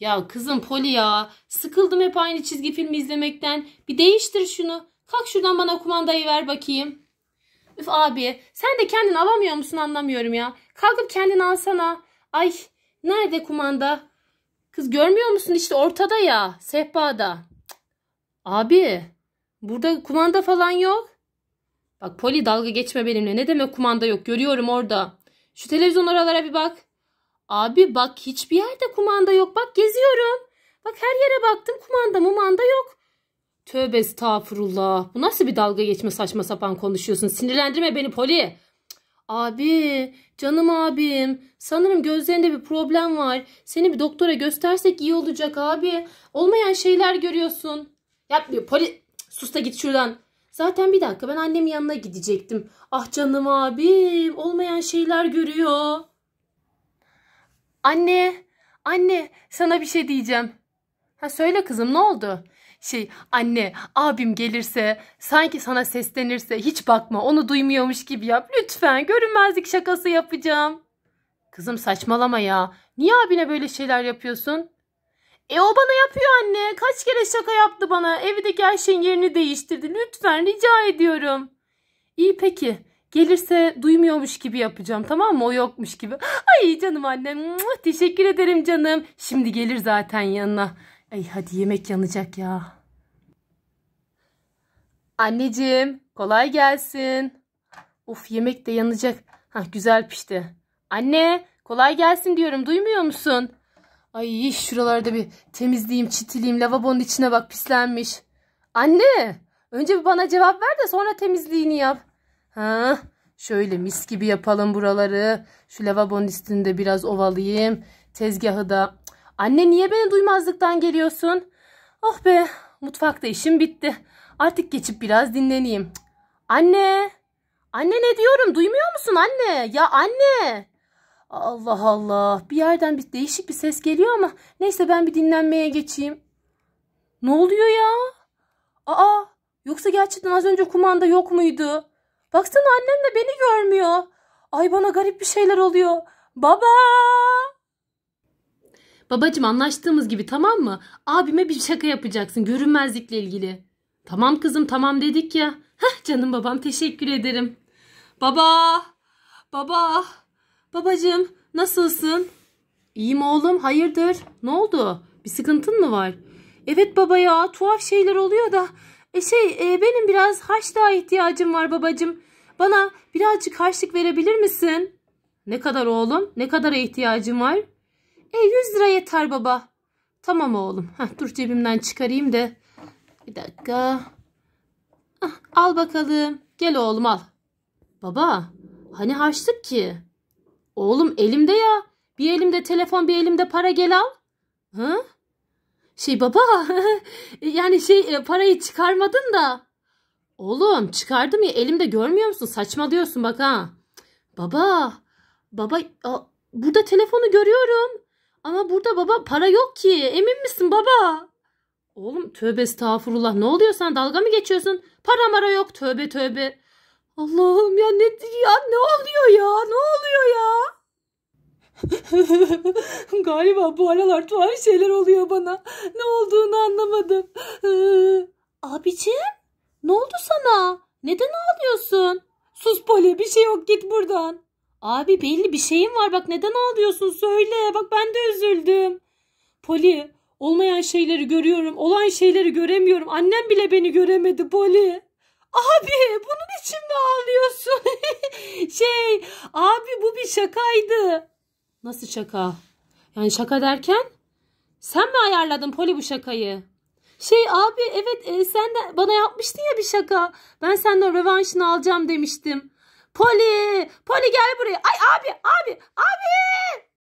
Ya kızım Poli ya sıkıldım hep aynı çizgi filmi izlemekten. Bir değiştir şunu. Kalk şuradan bana kumandayı ver bakayım. Üf abi sen de kendini alamıyor musun anlamıyorum ya. Kalkıp kendini alsana. Ay nerede kumanda? Kız görmüyor musun işte ortada ya sehpada. Abi burada kumanda falan yok. Bak Poli dalga geçme benimle ne demek kumanda yok görüyorum orada. Şu televizyon oralara bir bak. Abi bak hiçbir yerde kumanda yok. Bak geziyorum. Bak her yere baktım kumanda mumanda yok. Tövbe estağfurullah. Bu nasıl bir dalga geçme saçma sapan konuşuyorsun. Sinirlendirme beni Poli. Abi canım abim sanırım gözlerinde bir problem var. Seni bir doktora göstersek iyi olacak abi. Olmayan şeyler görüyorsun. Yapmıyor Poli. Sus da git şuradan. Zaten bir dakika ben annemin yanına gidecektim. Ah canım abim olmayan şeyler görüyor. Anne, anne sana bir şey diyeceğim. Ha söyle kızım ne oldu? Şey anne abim gelirse sanki sana seslenirse hiç bakma onu duymuyormuş gibi yap. Lütfen görünmezlik şakası yapacağım. Kızım saçmalama ya. Niye abine böyle şeyler yapıyorsun? E o bana yapıyor anne. Kaç kere şaka yaptı bana. Evdeki her şeyin yerini değiştirdi. Lütfen rica ediyorum. İyi peki. Gelirse duymuyormuş gibi yapacağım tamam mı? O yokmuş gibi. Ay canım annem. Teşekkür ederim canım. Şimdi gelir zaten yanına. Ay hadi yemek yanacak ya. Anneciğim kolay gelsin. Uf yemek de yanacak. Ha güzel pişti. Anne kolay gelsin diyorum duymuyor musun? Ay şuralarda bir temizleyeyim çitileyim lavabonun içine bak pislenmiş. Anne önce bir bana cevap ver de sonra temizliğini yap. Ha? Şöyle mis gibi yapalım buraları. Şu lavabonun üstünde biraz ovalayayım. Tezgahı da. Anne niye beni duymazlıktan geliyorsun? Oh be mutfakta işim bitti. Artık geçip biraz dinleneyim. Anne. Anne ne diyorum duymuyor musun anne? Ya anne. Allah Allah bir yerden bir değişik bir ses geliyor ama neyse ben bir dinlenmeye geçeyim. Ne oluyor ya? Aa yoksa gerçekten az önce kumanda yok muydu? Baksana annem de beni görmüyor. Ay bana garip bir şeyler oluyor. Baba! Babacım anlaştığımız gibi tamam mı? Abime bir şaka yapacaksın görünmezlikle ilgili. Tamam kızım tamam dedik ya. Heh canım babam teşekkür ederim. Baba! Baba! Babacım nasılsın? İyiyim oğlum hayırdır? Ne oldu? Bir sıkıntın mı var? Evet baba ya tuhaf şeyler oluyor da e şey e, benim biraz haş daha ihtiyacım var babacım. Bana birazcık haşlık verebilir misin? Ne kadar oğlum? Ne kadara ihtiyacım var? E 100 lira yeter baba. Tamam oğlum. Heh, dur cebimden çıkarayım da. Bir dakika. Ah, al bakalım. Gel oğlum al. Baba hani haşlık ki? Oğlum elimde ya. Bir elimde telefon bir elimde para gel al. Hı? Şey baba yani şey e, parayı çıkarmadın da. Oğlum çıkardım ya elimde görmüyor musun? Saçma diyorsun bak ha. Baba baba a, burada telefonu görüyorum. Ama burada baba para yok ki. Emin misin baba? Oğlum tövbe estağfurullah. Ne oluyor sen dalga mı geçiyorsun? Para mara yok tövbe tövbe. Allah'ım ya ne ya ne oluyor ya? Ne oluyor ya? Galiba bu aralar tuhaf şeyler oluyor bana. Ne olduğunu anlamadım. Ee, abicim ne oldu sana? Neden ağlıyorsun? Sus Poli bir şey yok git buradan. Abi belli bir şeyim var bak neden ağlıyorsun söyle. Bak ben de üzüldüm. Poli olmayan şeyleri görüyorum. Olan şeyleri göremiyorum. Annem bile beni göremedi Poli. Abi bunun için mi ağlıyorsun? şey abi bu bir şakaydı. Nasıl şaka? Yani şaka derken sen mi ayarladın Poli bu şakayı? Şey abi evet e, sen de bana yapmıştın ya bir şaka. Ben senden rövanşını alacağım demiştim. Poli, Poli gel buraya. Ay abi, abi, abi.